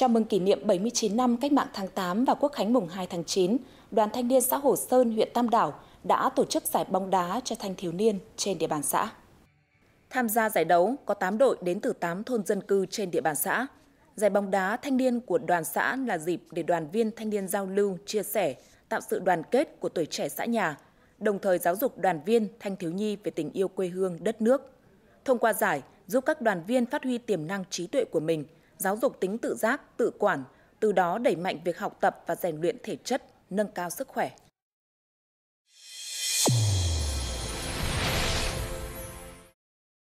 Chào mừng kỷ niệm 79 năm Cách mạng tháng 8 và Quốc khánh mùng 2 tháng 9, Đoàn Thanh niên xã Hồ Sơn, huyện Tam Đảo đã tổ chức giải bóng đá cho thanh thiếu niên trên địa bàn xã. Tham gia giải đấu có 8 đội đến từ 8 thôn dân cư trên địa bàn xã. Giải bóng đá thanh niên của đoàn xã là dịp để đoàn viên thanh niên giao lưu, chia sẻ, tạo sự đoàn kết của tuổi trẻ xã nhà, đồng thời giáo dục đoàn viên thanh thiếu nhi về tình yêu quê hương, đất nước. Thông qua giải, giúp các đoàn viên phát huy tiềm năng trí tuệ của mình – giáo dục tính tự giác, tự quản, từ đó đẩy mạnh việc học tập và rèn luyện thể chất, nâng cao sức khỏe.